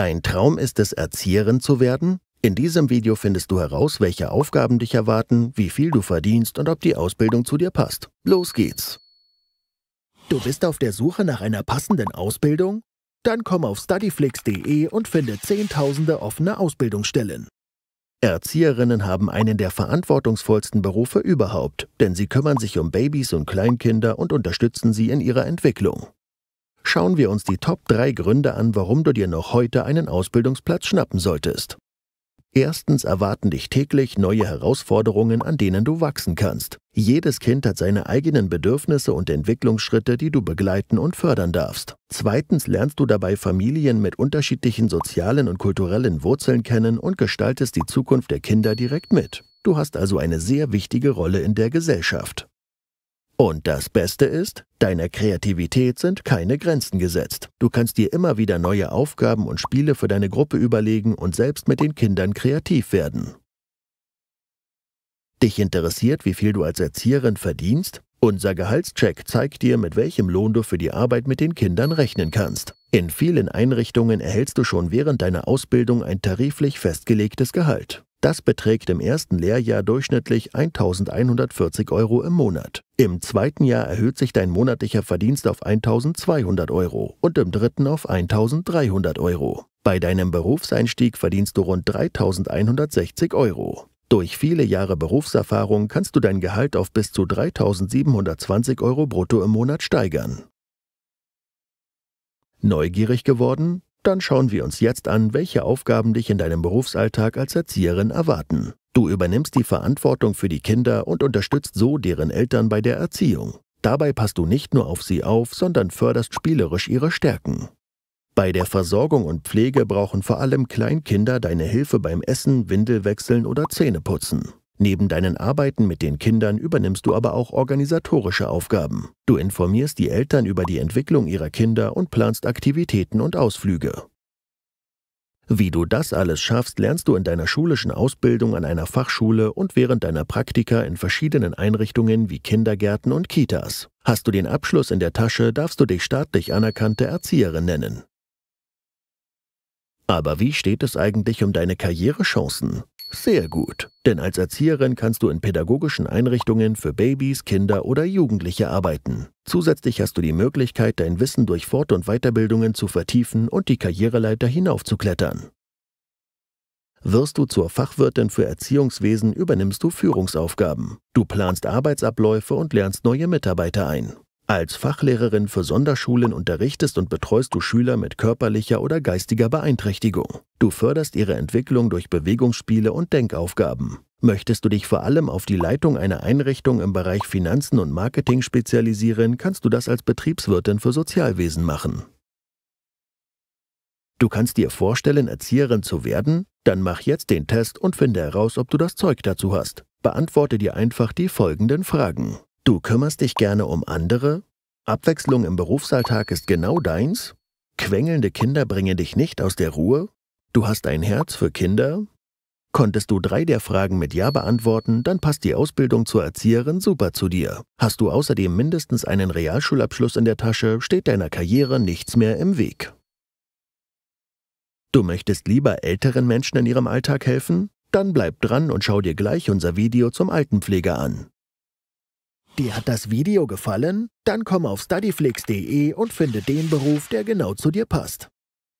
Dein Traum ist es, Erzieherin zu werden? In diesem Video findest du heraus, welche Aufgaben dich erwarten, wie viel du verdienst und ob die Ausbildung zu dir passt. Los geht's! Du bist auf der Suche nach einer passenden Ausbildung? Dann komm auf studyflix.de und finde zehntausende offene Ausbildungsstellen. Erzieherinnen haben einen der verantwortungsvollsten Berufe überhaupt, denn sie kümmern sich um Babys und Kleinkinder und unterstützen sie in ihrer Entwicklung schauen wir uns die Top 3 Gründe an, warum du dir noch heute einen Ausbildungsplatz schnappen solltest. Erstens erwarten dich täglich neue Herausforderungen, an denen du wachsen kannst. Jedes Kind hat seine eigenen Bedürfnisse und Entwicklungsschritte, die du begleiten und fördern darfst. Zweitens lernst du dabei Familien mit unterschiedlichen sozialen und kulturellen Wurzeln kennen und gestaltest die Zukunft der Kinder direkt mit. Du hast also eine sehr wichtige Rolle in der Gesellschaft. Und das Beste ist, deiner Kreativität sind keine Grenzen gesetzt. Du kannst dir immer wieder neue Aufgaben und Spiele für deine Gruppe überlegen und selbst mit den Kindern kreativ werden. Dich interessiert, wie viel du als Erzieherin verdienst? Unser Gehaltscheck zeigt dir, mit welchem Lohn du für die Arbeit mit den Kindern rechnen kannst. In vielen Einrichtungen erhältst du schon während deiner Ausbildung ein tariflich festgelegtes Gehalt. Das beträgt im ersten Lehrjahr durchschnittlich 1140 Euro im Monat. Im zweiten Jahr erhöht sich dein monatlicher Verdienst auf 1200 Euro und im dritten auf 1300 Euro. Bei deinem Berufseinstieg verdienst du rund 3160 Euro. Durch viele Jahre Berufserfahrung kannst du dein Gehalt auf bis zu 3720 Euro brutto im Monat steigern. Neugierig geworden? Dann schauen wir uns jetzt an, welche Aufgaben dich in deinem Berufsalltag als Erzieherin erwarten. Du übernimmst die Verantwortung für die Kinder und unterstützt so deren Eltern bei der Erziehung. Dabei passt du nicht nur auf sie auf, sondern förderst spielerisch ihre Stärken. Bei der Versorgung und Pflege brauchen vor allem Kleinkinder deine Hilfe beim Essen, Windelwechseln oder Zähneputzen. Neben deinen Arbeiten mit den Kindern übernimmst du aber auch organisatorische Aufgaben. Du informierst die Eltern über die Entwicklung ihrer Kinder und planst Aktivitäten und Ausflüge. Wie du das alles schaffst, lernst du in deiner schulischen Ausbildung an einer Fachschule und während deiner Praktika in verschiedenen Einrichtungen wie Kindergärten und Kitas. Hast du den Abschluss in der Tasche, darfst du dich staatlich anerkannte Erzieherin nennen. Aber wie steht es eigentlich um deine Karrierechancen? Sehr gut, denn als Erzieherin kannst du in pädagogischen Einrichtungen für Babys, Kinder oder Jugendliche arbeiten. Zusätzlich hast du die Möglichkeit, dein Wissen durch Fort- und Weiterbildungen zu vertiefen und die Karriereleiter hinaufzuklettern. Wirst du zur Fachwirtin für Erziehungswesen, übernimmst du Führungsaufgaben. Du planst Arbeitsabläufe und lernst neue Mitarbeiter ein. Als Fachlehrerin für Sonderschulen unterrichtest und betreust du Schüler mit körperlicher oder geistiger Beeinträchtigung. Du förderst ihre Entwicklung durch Bewegungsspiele und Denkaufgaben. Möchtest du dich vor allem auf die Leitung einer Einrichtung im Bereich Finanzen und Marketing spezialisieren, kannst du das als Betriebswirtin für Sozialwesen machen. Du kannst dir vorstellen, Erzieherin zu werden? Dann mach jetzt den Test und finde heraus, ob du das Zeug dazu hast. Beantworte dir einfach die folgenden Fragen. Du kümmerst dich gerne um andere? Abwechslung im Berufsalltag ist genau deins? Quengelnde Kinder bringen dich nicht aus der Ruhe? Du hast ein Herz für Kinder? Konntest du drei der Fragen mit Ja beantworten, dann passt die Ausbildung zur Erzieherin super zu dir. Hast du außerdem mindestens einen Realschulabschluss in der Tasche, steht deiner Karriere nichts mehr im Weg. Du möchtest lieber älteren Menschen in ihrem Alltag helfen? Dann bleib dran und schau dir gleich unser Video zum Altenpfleger an. Dir hat das Video gefallen? Dann komm auf studyflix.de und finde den Beruf, der genau zu dir passt.